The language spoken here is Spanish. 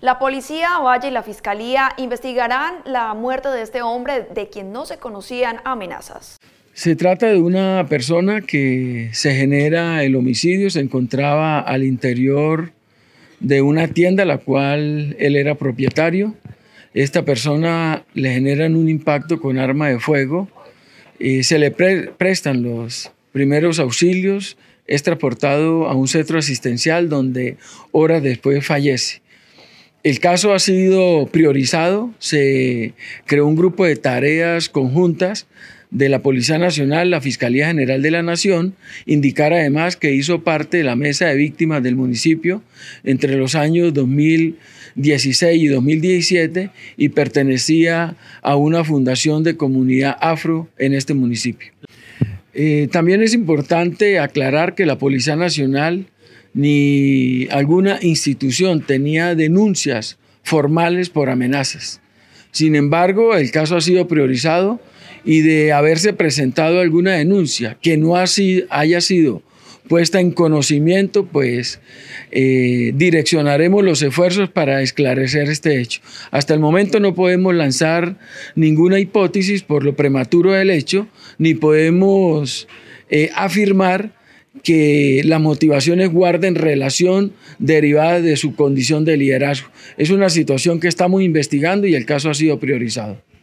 La policía, Valle y la fiscalía investigarán la muerte de este hombre de quien no se conocían amenazas. Se trata de una persona que se genera el homicidio, se encontraba al interior de una tienda la cual él era propietario. Esta persona le generan un impacto con arma de fuego, y eh, se le prestan los primeros auxilios, es transportado a un centro asistencial donde horas después fallece. El caso ha sido priorizado, se creó un grupo de tareas conjuntas de la Policía Nacional, la Fiscalía General de la Nación, indicar además que hizo parte de la mesa de víctimas del municipio entre los años 2016 y 2017 y pertenecía a una fundación de comunidad afro en este municipio. Eh, también es importante aclarar que la Policía Nacional ni alguna institución tenía denuncias formales por amenazas. Sin embargo, el caso ha sido priorizado y de haberse presentado alguna denuncia que no haya sido puesta en conocimiento, pues eh, direccionaremos los esfuerzos para esclarecer este hecho. Hasta el momento no podemos lanzar ninguna hipótesis por lo prematuro del hecho, ni podemos eh, afirmar que las motivaciones guarden relación derivada de su condición de liderazgo. Es una situación que estamos investigando y el caso ha sido priorizado.